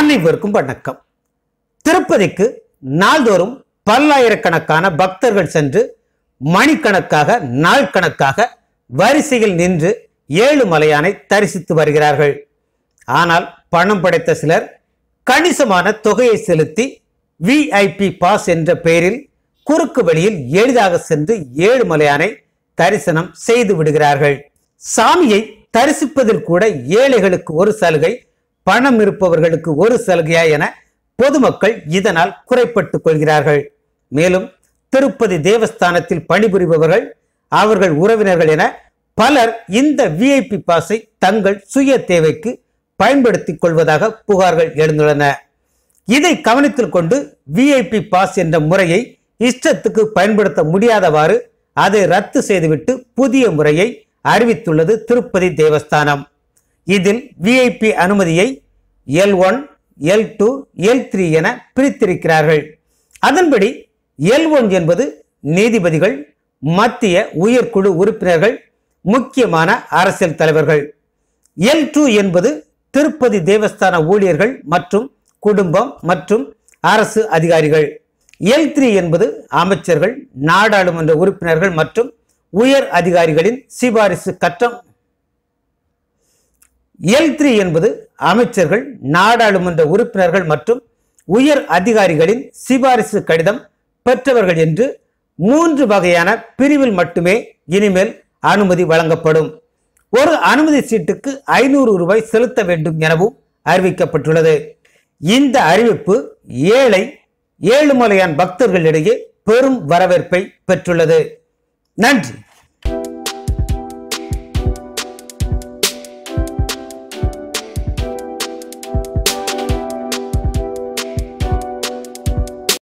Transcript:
அனைவருக்கும் வணக்கம் திருப்பதிக்கு நாள்தோறும் பல்லாயிரக்கணக்கான பக்தர்கள் சென்று மணிக்கணக்காக நாள் கணக்காக வரிசையில் நின்று ஏழு மலையானை தரிசித்து வருகிறார்கள் ஆனால் பணம் படைத்த சிலர் கணிசமான தொகையை செலுத்தி விஐபி பாஸ் என்ற பெயரில் குறுக்கு வழியில் எளிதாக சென்று ஏழு மலையானை தரிசனம் செய்து விடுகிறார்கள் சாமியை தரிசிப்பதில் கூட ஏழைகளுக்கு ஒரு சலுகை பணம் இருப்பவர்களுக்கு ஒரு சலுகையா என பொதுமக்கள் இதனால் குறைப்பட்டு கொள்கிறார்கள் மேலும் திருப்பதி தேவஸ்தானத்தில் பணிபுரிபவர்கள் அவர்கள் உறவினர்கள் என பலர் இந்த விஐபி பாஸை தங்கள் சுய தேவைக்கு பயன்படுத்திக் கொள்வதாக புகார்கள் எழுந்துள்ளன இதை கவனத்தில் கொண்டு விஐபி பாஸ் என்ற முறையை இஷ்டத்துக்கு பயன்படுத்த முடியாதவாறு அதை ரத்து செய்துவிட்டு புதிய முறையை அறிவித்துள்ளது திருப்பதி தேவஸ்தானம் இதில் விஐபி அனுமதியை L one L two L three என பிரித்திருக்கிறார்கள் அதன்படி எல் ஒன் என்பது நீதிபதிகள் மத்திய உயர்குழு உறுப்பினர்கள் முக்கியமான அரசியல் தலைவர்கள் எல் டூ என்பது திருப்பதி தேவஸ்தான ஊழியர்கள் மற்றும் குடும்பம் மற்றும் அரசு அதிகாரிகள் எல் த்ரீ என்பது அமைச்சர்கள் நாடாளுமன்ற உறுப்பினர்கள் மற்றும் உயர் அதிகாரிகளின் சிபாரிசு கட்டம் எல் த்ரீ என்பது அமைச்சர்கள் நாடாளுமன்ற உறுப்பினர்கள் மற்றும் உயர் அதிகாரிகளின் சிபாரிசு கடிதம் பெற்றவர்கள் என்று மூன்று வகையான பிரிவில் மட்டுமே இனிமேல் அனுமதி வழங்கப்படும் ஒரு அனுமதி சீட்டுக்கு ஐநூறு ரூபாய் செலுத்த வேண்டும் எனவும் அறிவிக்கப்பட்டுள்ளது இந்த அறிவிப்பு ஏழை ஏழுமலையான் பக்தர்களிடையே பெரும் வரவேற்பை பெற்றுள்ளது நன்றி